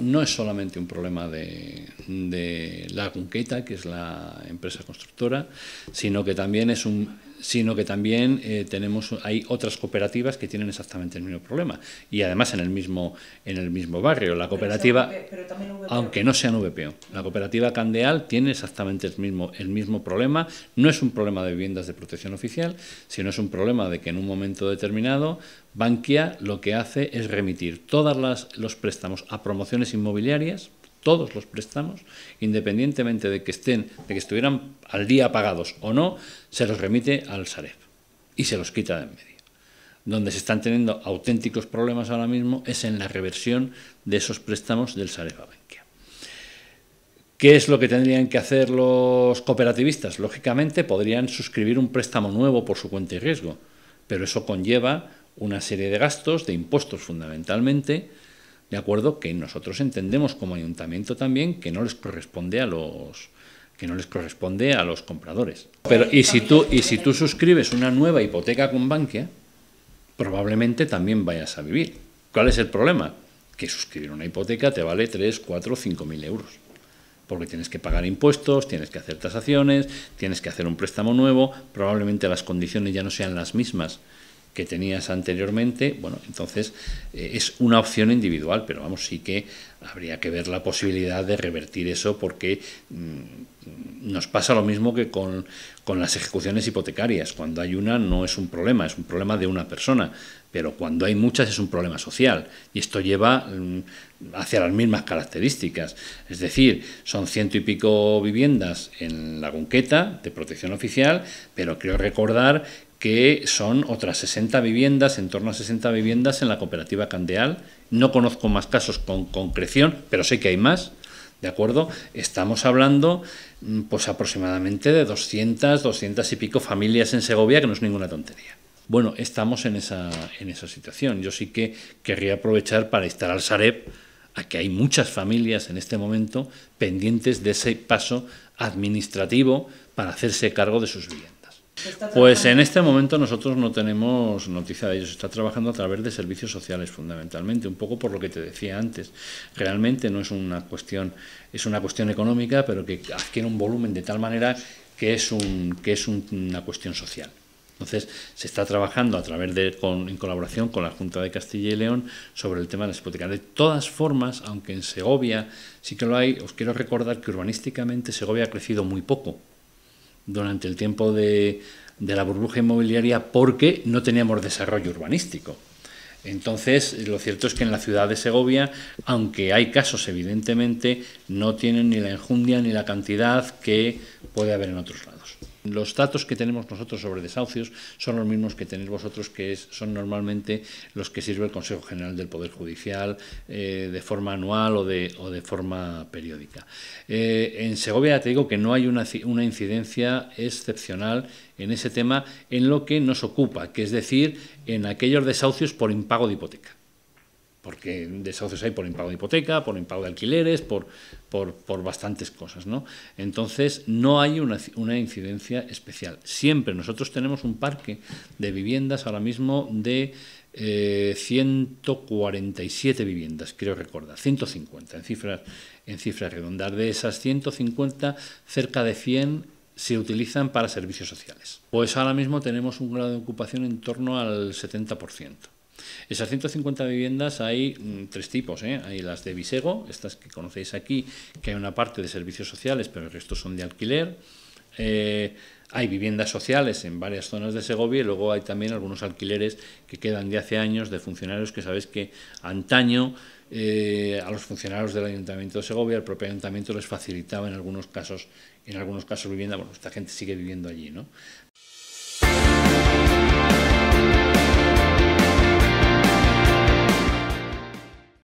no es solamente un problema de, la Conqueta, que es la empresa constructora, sino que también es un sino que también eh, tenemos hay otras cooperativas que tienen exactamente el mismo problema y además en el mismo en el mismo barrio la cooperativa aunque no sean VPO la cooperativa Candeal tiene exactamente el mismo el mismo problema no es un problema de viviendas de protección oficial sino es un problema de que en un momento determinado Bankia lo que hace es remitir todas las, los préstamos a promociones inmobiliarias todos los préstamos, independientemente de que estén, de que estuvieran al día pagados o no, se los remite al Sareb y se los quita de en medio. Donde se están teniendo auténticos problemas ahora mismo es en la reversión de esos préstamos del Sareb a Bankia. ¿Qué es lo que tendrían que hacer los cooperativistas? Lógicamente podrían suscribir un préstamo nuevo por su cuenta y riesgo, pero eso conlleva una serie de gastos, de impuestos fundamentalmente, ¿de acuerdo? Que nosotros entendemos como ayuntamiento también que no les corresponde a los que no les corresponde a los compradores. Pero y si tú y si tú suscribes una nueva hipoteca con Bankia, probablemente también vayas a vivir. ¿Cuál es el problema? Que suscribir una hipoteca te vale 3, 4, 5 mil euros. Porque tienes que pagar impuestos, tienes que hacer tasaciones, tienes que hacer un préstamo nuevo, probablemente las condiciones ya no sean las mismas que tenías anteriormente, bueno, entonces eh, es una opción individual, pero vamos, sí que habría que ver la posibilidad de revertir eso porque mm, nos pasa lo mismo que con, con, las ejecuciones hipotecarias. Cuando hay una no es un problema, es un problema de una persona, pero cuando hay muchas es un problema social y esto lleva mm, hacia las mismas características. Es decir, son ciento y pico viviendas en la Gunqueta de protección oficial, pero creo recordar que son otras 60 viviendas, en torno a 60 viviendas en la cooperativa Candeal. No conozco más casos con concreción, pero sé que hay más. ¿De acuerdo? Estamos hablando mm, pues aproximadamente de 200, 200 y pico familias en Segovia, que no es ninguna tontería. Bueno, estamos en esa, en esa situación. Yo sí que querría aprovechar para instar al Sareb a que hay muchas familias en este momento pendientes de ese paso administrativo para hacerse cargo de sus viviendas. Pues en este momento nosotros no tenemos noticia de ellos. Está trabajando a través de servicios sociales fundamentalmente, un poco por lo que te decía antes. Realmente no es una cuestión, es una cuestión económica, pero que adquiere un volumen de tal manera que es, un, que es una cuestión social. Entonces, se está trabajando a través de, en colaboración con la Junta de Castilla y León sobre el tema de las hipotecas. De todas formas, aunque en Segovia sí que lo hay, os quiero recordar que urbanísticamente Segovia ha crecido muy poco durante el tiempo de, la burbuja inmobiliaria porque no teníamos desarrollo urbanístico. Entonces, lo cierto es que en la ciudad de Segovia, aunque hay casos evidentemente, no tienen ni la enjundia ni la cantidad que puede haber en otros lados. Los datos que tenemos nosotros sobre desahucios son los mismos que tenéis vosotros, que es, son normalmente los que sirve el Consejo General del Poder Judicial eh, de forma anual o de, o de forma periódica. Eh, en Segovia te digo que no hay una, una incidencia excepcional en ese tema en lo que nos ocupa, que es decir, en aquellos desahucios por impago de hipoteca porque desahucios hay por impago de hipoteca, por impago de alquileres, por, por, bastantes cosas. ¿no? Entonces, no hay una, incidencia especial. Siempre nosotros tenemos un parque de viviendas ahora mismo de 147 eh, viviendas, creo recordar, 150 en cifras, en cifras redondas. De esas 150, cerca de 100 se utilizan para servicios sociales. Pues ahora mismo tenemos un grado de ocupación en torno al 70%. Esas 150 viviendas hay mm, tres tipos. ¿eh? Hay las de Visego, estas que conocéis aquí, que hay una parte de servicios sociales, pero el resto son de alquiler. Eh, hay viviendas sociales en varias zonas de Segovia y luego hay también algunos alquileres que quedan de hace años de funcionarios que sabéis que antaño eh, a los funcionarios del Ayuntamiento de Segovia, el propio ayuntamiento les facilitaba en algunos casos, en algunos casos vivienda, bueno, esta gente sigue viviendo allí, ¿no?